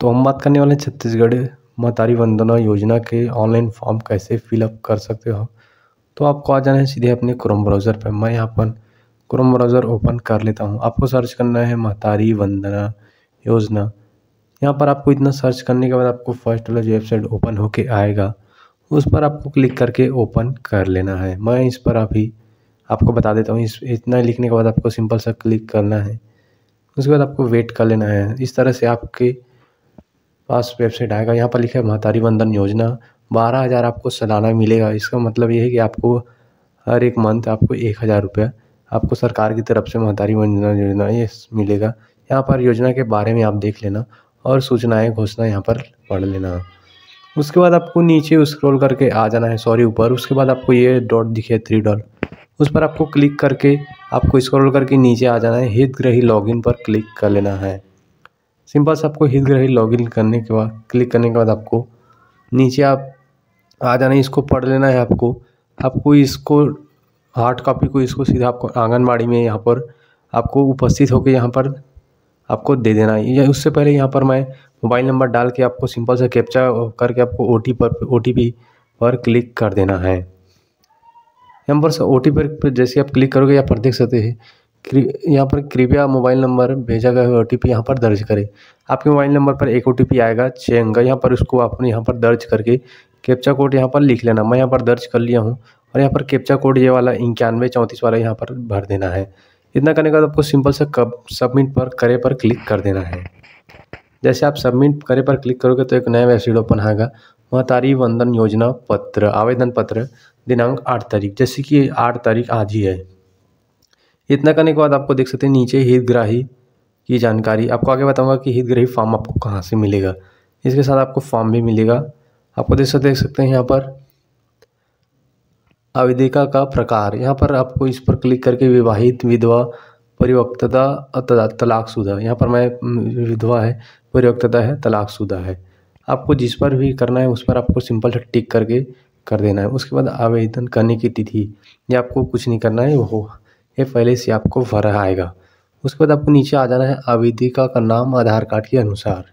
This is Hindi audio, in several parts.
तो हम बात करने वाले हैं छत्तीसगढ़ महतारी वंदना योजना के ऑनलाइन फॉर्म कैसे फिलअप कर सकते हो तो आपको आ जाना है सीधे अपने क्रोम ब्राउज़र पर मैं यहाँ पर क्रोम ब्राउज़र ओपन कर लेता हूँ आपको सर्च करना है महतारी वंदना योजना यहाँ पर आपको इतना सर्च करने के बाद आपको फर्स्ट वाला जो वेबसाइट ओपन होके आएगा उस पर आपको क्लिक करके ओपन कर लेना है मैं इस पर अभी आपको बता देता हूँ इस इतना लिखने के बाद आपको सिंपल सा क्लिक करना है उसके बाद आपको वेट कर लेना है इस तरह से आपके पास वेबसाइट आएगा यहाँ पर लिखा है महातारी वंदन योजना बारह हज़ार आपको सालाना मिलेगा इसका मतलब ये है कि आपको हर एक मंथ आपको एक हज़ार रुपया आपको सरकार की तरफ से महातारी वंदन योजना ये मिलेगा यहाँ पर योजना के बारे में आप देख लेना और सूचनाएँ घोषणा यहाँ पर पढ़ लेना उसके बाद आपको नीचे स्क्रॉल करके आ जाना है सॉरी ऊपर उसके बाद आपको ये डॉट दिखे थ्री डॉट उस पर आपको क्लिक करके आपको स्क्रॉल करके नीचे आ जाना है हितग्रही लॉगिन पर क्लिक कर लेना है सिंपल से आपको लॉग लॉगिन करने के बाद क्लिक करने के बाद आपको नीचे आप आ जाना है इसको पढ़ लेना है आपको आपको इसको हार्ड कॉपी को इसको सीधा आपको आंगनबाड़ी में यहाँ पर आपको उपस्थित होकर यहाँ पर आपको दे देना है या उससे पहले यहाँ पर मैं मोबाइल नंबर डाल के आपको सिंपल से कैप्चा करके आपको ओ पर ओ पर क्लिक कर देना है यहाँ पर ओ टी पर जैसे आप क्लिक करोगे यहाँ पर देख सकते हैं यहाँ पर कृपया मोबाइल नंबर भेजा गया ओ टी पी यहाँ पर दर्ज करें आपके मोबाइल नंबर पर एक ओ टी पी आएगा छः अंक यहाँ पर उसको आपने यहाँ पर दर्ज करके कैप्चा कोड यहाँ पर लिख लेना मैं यहाँ पर दर्ज कर लिया हूँ और यहाँ पर कैप्चा कोड ये वाला इक्यानवे चौंतीस वाला यहाँ पर भर देना है इतना करने के बाद आपको सिंपल से कब सबमिट पर करे पर क्लिक कर देना है जैसे आप सबमिट करे पर क्लिक करोगे तो एक नया वेबसाइट ओपन आएगा महतारी वंदन योजना पत्र आवेदन पत्र दिनांक आठ तारीख जैसे कि आठ तारीख आज ही है इतना करने के बाद आपको देख सकते हैं नीचे हितग्राही की जानकारी आपको आगे बताऊंगा कि हितग्राही फॉर्म आपको कहाँ से मिलेगा इसके साथ आपको फॉर्म भी मिलेगा आपको देख सकते देख सकते हैं यहाँ पर आवेदिका का प्रकार यहाँ पर आपको इस पर क्लिक करके विवाहित विधवा परिवक्तता तलाकशुदा यहाँ पर मैं विधवा है परिवक्तता है तलाकशुदा है आपको जिस पर भी करना है उस पर आपको सिंपल से टिक करके कर देना है उसके बाद आवेदन करने की तिथि या आपको कुछ नहीं करना है वो ये पहले से आपको भरा आएगा उसके बाद आपको नीचे आ जाना है आवेदिका का नाम आधार कार्ड के अनुसार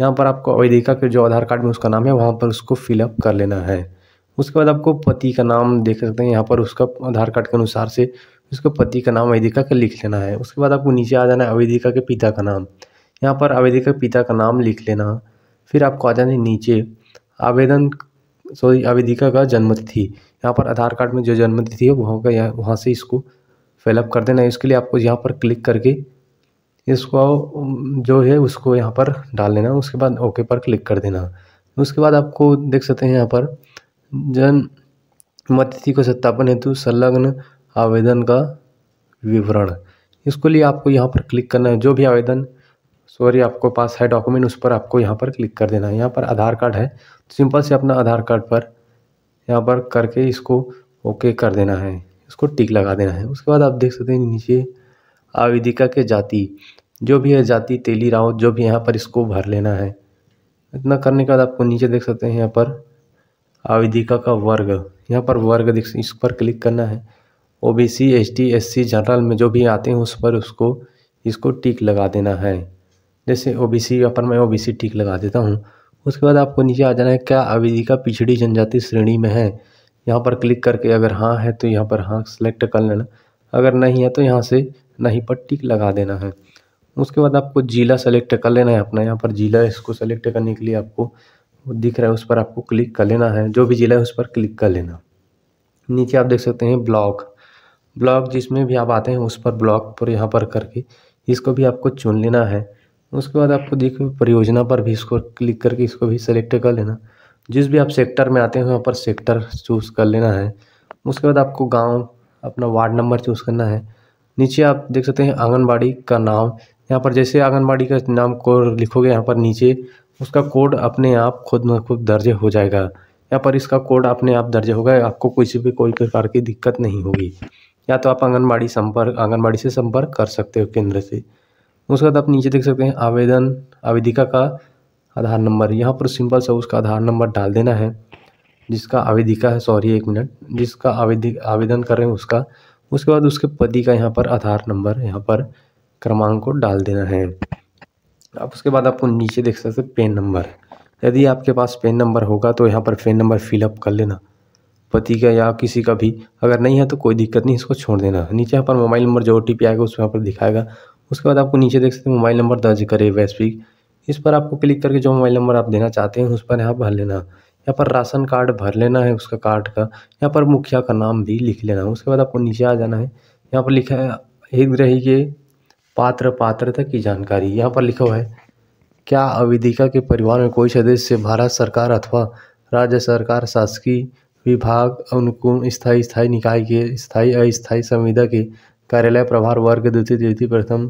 यहाँ पर आपको अवैधिका के जो आधार कार्ड में उसका नाम है वहाँ पर उसको फिलअप कर लेना है उसके बाद आपको पति का नाम देख सकते हैं यहाँ पर उसका आधार कार्ड के अनुसार से उसके पति का नाम अवैधिका का लिख लेना है उसके बाद आपको नीचे आ जाना है अवैधिका के पिता का नाम यहाँ पर आवेदिका के पिता का नाम लिख लेना फिर आपको आ जाना है नीचे आवेदन सॉरी आवेदिका का जन्मतिथि यहाँ पर आधार कार्ड में जो जन्मतिथि है वहाँ का यहाँ वहाँ से इसको फिलअप कर देना है इसके लिए आपको यहाँ पर क्लिक करके इसको जो है उसको यहाँ पर डाल है उसके बाद ओके पर क्लिक कर देना उसके बाद आपको देख सकते हैं यहाँ पर जन मततिथि को सत्यापन हेतु संलग्न आवेदन का विवरण इसको लिए आपको यहाँ पर क्लिक करना है जो भी आवेदन सॉरी आपको पास है डॉक्यूमेंट उस पर आपको यहाँ पर क्लिक कर देना है यहाँ पर आधार कार्ड है सिंपल से अपना आधार कार्ड पर यहाँ पर करके इसको ओके कर देना है इसको टिक लगा देना है उसके बाद आप देख सकते हैं नीचे आवेदिका के जाति जो भी है जाति तेली राव जो भी यहाँ पर इसको भर लेना है इतना करने के बाद आपको नीचे देख सकते हैं यहाँ पर आवेदिका का वर्ग यहाँ पर वर्ग देख इस पर क्लिक करना है O B C S T S C general में जो भी आते हैं उस पर उसको इसको टिक लगा देना है जैसे ओ बी सी यहाँ पर मैं ओ बी सी टिक लगा देता हूँ उसके बाद आपको नीचे आ जाना है क्या आवेदिका पिछड़ी जनजाति श्रेणी में है यहाँ पर क्लिक करके अगर हाँ है तो यहाँ पर हाँ सेलेक्ट कर लेना अगर नहीं है तो यहाँ से नहीं पर टिक लगा देना है उसके बाद आपको ज़िला सेलेक्ट कर लेना है अपना यहाँ पर ज़िला इसको सेलेक्ट करने के लिए आपको दिख रहा है उस पर आपको क्लिक कर लेना है जो भी ज़िला है उस पर क्लिक कर लेना नीचे आप देख सकते हैं ब्लॉक ब्लॉक जिसमें भी आप आते हैं उस पर ब्लॉक पर यहाँ पर करके इसको भी आपको चुन लेना है उसके बाद आपको देखिए परियोजना पर भी इसको क्लिक करके इसको भी सेलेक्ट कर लेना जिस भी आप सेक्टर में आते हैं वहाँ पर सेक्टर चूज़ कर लेना है उसके बाद आपको गांव अपना वार्ड नंबर चूज़ करना है नीचे आप देख सकते हैं आंगनबाड़ी का नाम यहाँ पर जैसे आंगनबाड़ी का नाम को लिखोगे यहाँ पर नीचे उसका कोड अपने आप खुद न खुद दर्ज हो जाएगा यहाँ पर इसका कोड अपने आप दर्ज होगा आपको किसी भी कोई प्रकार की दिक्कत नहीं होगी या तो आप आंगनबाड़ी संपर्क आंगनबाड़ी से संपर्क कर सकते हो केंद्र से उसके बाद आप नीचे देख सकते हैं आवेदन आवेदिका का आधार नंबर यहाँ पर सिंपल सा उसका आधार नंबर डाल देना है जिसका आवेदिका है सॉरी एक मिनट जिसका आवेदिक आवेदन कर रहे हैं उसका उसके बाद उसके पति का यहाँ पर आधार नंबर यहाँ पर क्रमांक को डाल देना है आप उसके बाद आपको नीचे देख सकते हैं पेन नंबर यदि आपके पास पेन नंबर होगा तो यहाँ पर पेन नंबर फिलअप कर लेना पति का या किसी का भी अगर नहीं है तो कोई दिक्कत नहीं इसको छोड़ देना नीचे यहाँ पर मोबाइल नंबर जो ओ टी पी आएगा उसमें यहाँ पर दिखाएगा उसके बाद आपको नीचे देख सकते हैं मोबाइल नंबर दर्ज करें वैश्विक इस पर आपको क्लिक करके जो मोबाइल नंबर आप देना चाहते हैं उस पर यहाँ भर लेना यहाँ पर राशन कार्ड भर लेना है उसका कार्ड का यहाँ पर मुखिया का नाम भी लिख लेना है उसके बाद आपको नीचे आ जाना है यहाँ पर लिखा है हिग्रही के पात्र पात्रता की जानकारी यहाँ पर लिखा हुआ है क्या अविदिका के परिवार में कोई सदस्य भारत सरकार अथवा राज्य सरकार शासकीय विभाग अनुकूल स्थायी स्थायी निकाय के स्थायी अस्थायी संविदा के कार्यालय प्रभार वर्ग द्वितीय द्वितीय प्रथम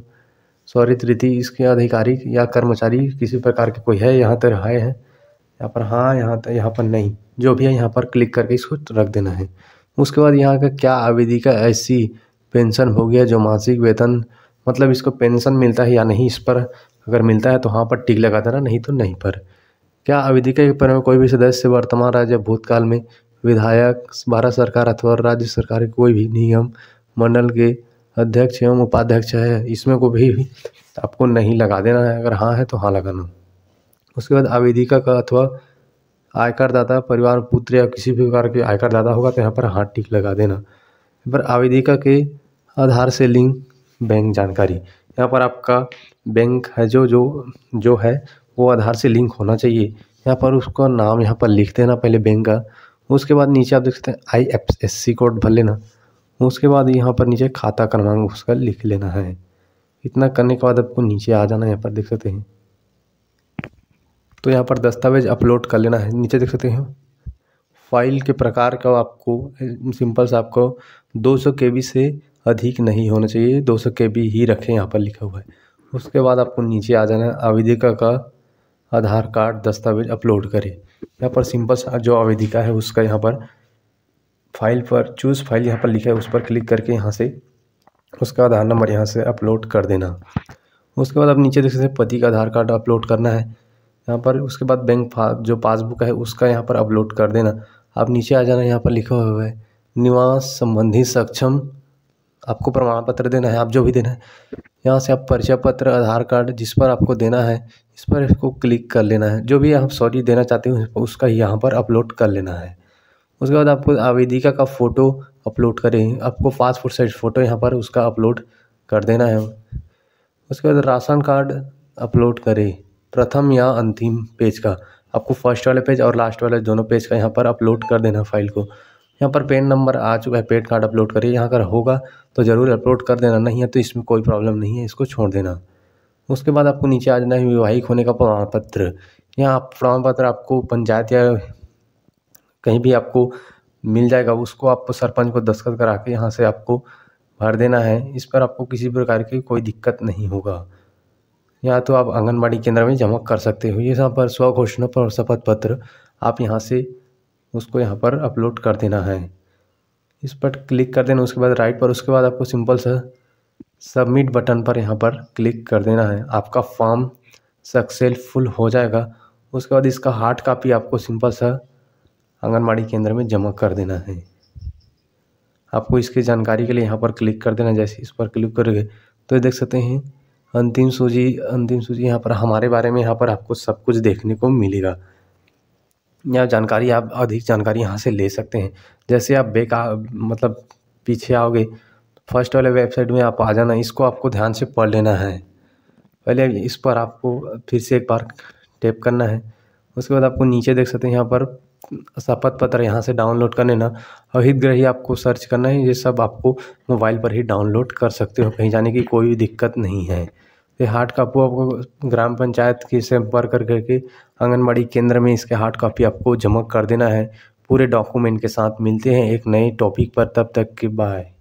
सॉरी तृतीय इसके अधिकारी या कर्मचारी किसी प्रकार के कोई है यहाँ तक हाय है यहाँ पर हाँ यहाँ तक यहाँ पर नहीं जो भी है यहाँ पर क्लिक करके इसको रख देना है उसके बाद यहाँ का क्या आवेदिका ऐसी पेंशन हो गया जो मासिक वेतन मतलब इसको पेंशन मिलता है या नहीं इस पर अगर मिलता है तो हाँ पर टिक लगा देना नहीं तो नहीं पर क्या आवेदिका के पर कोई भी सदस्य वर्तमान राज्य भूतकाल में विधायक भारत सरकार अथवा राज्य सरकार के कोई भी नियम मंडल के अध्यक्ष एवं उपाध्यक्ष है इसमें को भी आपको नहीं लगा देना है अगर हाँ है तो हाँ लगाना उसके बाद आवेदिका का अथवा आयकर दाता परिवार पुत्र या किसी भी प्रकार के आयकर होगा तो यहाँ पर हाँ टिक लगा देना पर आवेदिका के आधार से लिंक बैंक जानकारी यहाँ पर आपका बैंक है जो जो जो है वो आधार से लिंक होना चाहिए यहाँ पर उसका नाम यहाँ पर लिख देना पहले बैंक का उसके बाद नीचे आप देख सकते हैं I F S C code भर लेना उसके बाद यहाँ पर नीचे खाता क्रमांक उसका लिख लेना है इतना करने के बाद आपको नीचे आ जाना है यहाँ पर देख सकते हैं तो यहाँ पर दस्तावेज अपलोड कर लेना है नीचे देख सकते हैं फाइल के प्रकार का आपको सिंपल सा आपको 200 बी से अधिक नहीं होना चाहिए 200 बी ही रखें यहाँ पर लिखा हुआ है उसके बाद आपको नीचे आ जाना है आवेदिका का आधार कार्ड दस्तावेज अपलोड करें यहाँ पर सिंपल सा जो आवेदिका है उसका यहाँ पर फाइल पर चूज़ फाइल यहाँ पर लिखा है उस पर क्लिक करके यहाँ से उसका आधार नंबर यहाँ से अपलोड कर देना उसके बाद अब नीचे देख सकते हैं पति का आधार कार्ड अपलोड करना है यहाँ पर उसके बाद बैंक जो पासबुक है उसका यहाँ पर अपलोड कर देना आप नीचे आ जाना यहाँ पर लिखा हुआ है निवास संबंधी सक्षम आपको प्रमाण पत्र देना है आप जो भी देना है यहाँ से आप परिचय पत्र आधार कार्ड जिस पर आपको देना है इस पर इसको क्लिक कर लेना है जो भी आप सॉरी देना चाहते हो उसका यहाँ पर अपलोड कर लेना है उसके बाद आपको आवेदिका का फ़ोटो अपलोड करें आपको पासपोर्ट साइज़ फ़ोटो यहाँ पर उसका अपलोड कर देना है उसके बाद राशन कार्ड अपलोड करें प्रथम या अंतिम पेज का आपको फर्स्ट वाले पेज और लास्ट वाले दोनों पेज का यहाँ पर अपलोड कर देना फाइल को यहाँ पर पेन नंबर आ चुका है पेड कार्ड अपलोड करिए यहाँ अगर होगा तो ज़रूर अपलोड कर देना नहीं है तो इसमें कोई प्रॉब्लम नहीं है इसको छोड़ देना उसके बाद आपको नीचे आ जाना है वैवाहिक होने का प्रमाण पत्र यहाँ प्रमाण पत्र आपको पंचायत या कहीं भी आपको मिल जाएगा उसको आपको सरपंच को दस्तखत करा के यहाँ से आपको भर देना है इस पर आपको किसी प्रकार की कोई दिक्कत नहीं होगा या तो आप आंगनबाड़ी केंद्र में जमा कर सकते हो ये यहाँ पर स्व घोषणा पर शपथ पत्र आप यहाँ से उसको यहाँ पर अपलोड कर देना है इस पर क्लिक कर देना उसके बाद राइट पर उसके बाद आपको सिंपल सा सबमिट बटन पर यहाँ पर क्लिक कर देना है आपका फॉर्म सक्सेसफुल हो जाएगा उसके बाद इसका हार्ड कापी आपको सिंपल सा आंगनबाड़ी केंद्र में जमा कर देना है आपको इसकी जानकारी के लिए यहाँ पर क्लिक कर देना जैसे इस पर क्लिक करोगे तो ये देख सकते हैं अंतिम सूची अंतिम सूची यहाँ पर हमारे बारे में यहाँ पर आपको सब कुछ देखने को मिलेगा यह जानकारी आप अधिक जानकारी यहाँ से ले सकते हैं जैसे आप बेक आ, मतलब पीछे आओगे फर्स्ट वाले वेबसाइट में आप आ जाना इसको आपको ध्यान से पढ़ लेना है पहले इस पर आपको फिर से एक बार टेप करना है उसके बाद आपको नीचे देख सकते हैं यहाँ पर शपथ पत्र यहाँ से डाउनलोड करने ना और ग्रही आपको सर्च करना है ये सब आपको मोबाइल पर ही डाउनलोड कर सकते हो कहीं जाने की कोई दिक्कत नहीं है ये हार्ड कापू आपको ग्राम पंचायत की से संपर्क करके आंगनबाड़ी केंद्र में इसके हार्ड कापी आपको जमा कर देना है पूरे डॉक्यूमेंट के साथ मिलते हैं एक नए टॉपिक पर तब तक के बाय